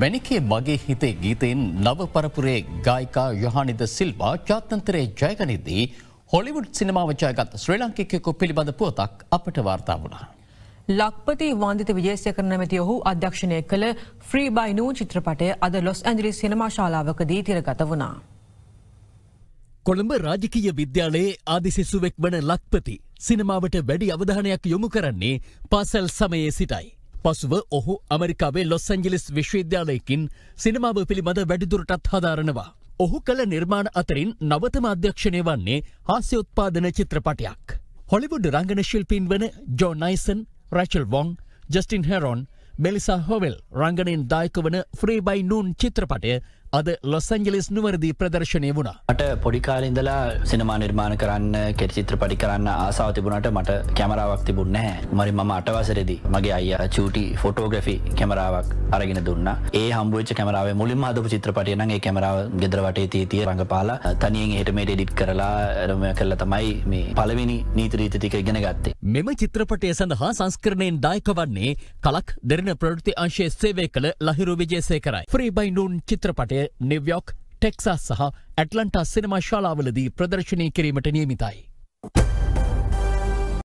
මැනිකේ මගේ හිතේ ගීතයෙන් නව පරපුරේ ගායිකා යොහනිද සිල්වා ජාතන්තරයේ ජයගනිද්දී හොලිවුඩ් සිනමාවචයගත් ශ්‍රී ලංකිකෙකු පිළිබඳ පුවතක් අපට වාර්තා වුණා. ලක්පති වන්දිත විජේසය කරන මැති ඔහු අධ්‍යක්ෂණය කළ ෆ්‍රී බයිනූ චිත්‍රපටය අද ලොස් ඇඳලි සිනමාශාලාවකදී තිරගත වුණා. කොළඹ රාජකීය විද්‍යාලයේ ආදිසිසුවෙක් වන ලක්පති සිනමාවට වැඩි අවධානයක් යොමු කරන්නේ පාසැල් සමයේ සිටයි. පසුව ඔහු අමරිකාවේ ලොස් ඇංජිලෙස් විශ්වවිද්‍යාලයකින් සිනමාව පිළිබඳ වැඩිදුරටත් හදාරනවා. ඔහු කළ නිර්මාණ අතරින් නවතම අධ්‍යක්ෂණය වන්නේ හාස්‍යඋත්පාදන චිත්‍රපටයක්. හොලිවුඩ් රංගන ශිල්පීන් වන ජෝ නයිසන් රැචල් වොන් ජස්ටින් හැරොන් බෙලිසා හොවෙල් රංගනයෙන් දායක වන ෆ්‍රීබයි නූන් චිත්‍රපටය අද ලොස්සංජලෙස් නුවරදී ප්‍රදර්ශනය වුණා මට පොඩිකාල ඉඳලා සිනමා නිර්මාණ කරන්න කෙටචිත්‍ර පඩි කරන්න ආසාව තිබුණට මට කැමරාවක් තිබුණ නැහැ මරි මම අටවසරදි මගේ අයි චටි ෆොටෝග්‍රෆි කැමරාවක් අරගෙන දුන්න ඒ හම්බුවච කැමරාව මුලින් හදපු චිත්‍රපටයන ඒ කැමරාව ගෙදරවටේ තිය රඟපාලා තනියෙන් හටමට ඩිට් කරලා රම කරලා තමයි මේ පළවෙනි නීතරීතතික ඉගෙන ගත්තේ මෙම චිත්‍රපටය සඳහා සංස්කරණයෙන් දායක වන්නේ කලක් දෙරන ප්‍රෘති අංශය සේවය කළ ලහිරු විජේසය කරයි ්‍රී බයිනුන් චිත්‍රපටය නිව්යෝක් ටෙක්සස් සහ ඇටලන්ටා සිනමශාලාවලදී ප්‍රදර්ශනය කිරීමට නියමිතයි.